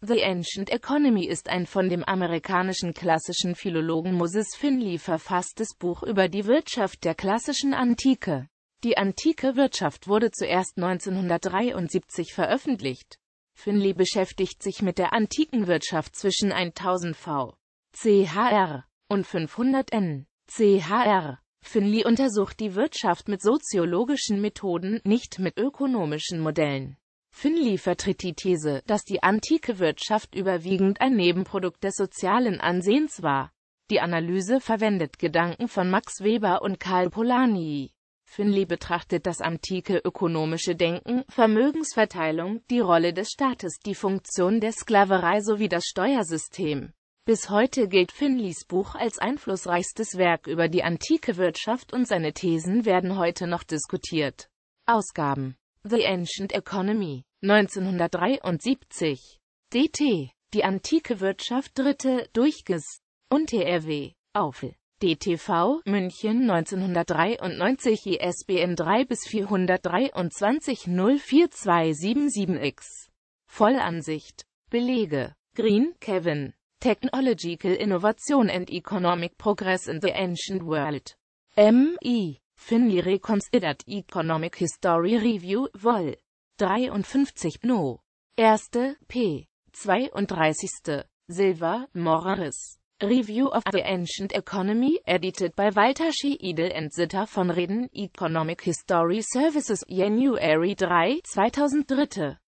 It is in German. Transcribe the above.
The Ancient Economy ist ein von dem amerikanischen klassischen Philologen Moses Finley verfasstes Buch über die Wirtschaft der klassischen Antike. Die antike Wirtschaft wurde zuerst 1973 veröffentlicht. Finley beschäftigt sich mit der antiken Wirtschaft zwischen 1000 v. chr. und 500 n. chr. Finley untersucht die Wirtschaft mit soziologischen Methoden, nicht mit ökonomischen Modellen. Finley vertritt die These, dass die antike Wirtschaft überwiegend ein Nebenprodukt des sozialen Ansehens war. Die Analyse verwendet Gedanken von Max Weber und Karl Polanyi. Finley betrachtet das antike ökonomische Denken, Vermögensverteilung, die Rolle des Staates, die Funktion der Sklaverei sowie das Steuersystem. Bis heute gilt Finleys Buch als einflussreichstes Werk über die antike Wirtschaft und seine Thesen werden heute noch diskutiert. Ausgaben The Ancient Economy 1973. DT. Die antike Wirtschaft Dritte Durchges und TRW. Aufel. DTV München 1993 ISBN 3 bis 423 04277X. Vollansicht. Belege. Green, Kevin. Technological Innovation and Economic Progress in the Ancient World. M.I. Finley Reconsidered Economic History Review, Vol. 53 No. 1. p. 32. Silva, Morris. Review of the Ancient Economy, edited by Walter Schiedel and Sitter von Reden, Economic History Services, January 3, 2003